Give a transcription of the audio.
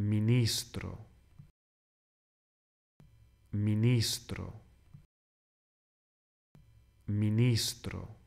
ministro, ministro, ministro.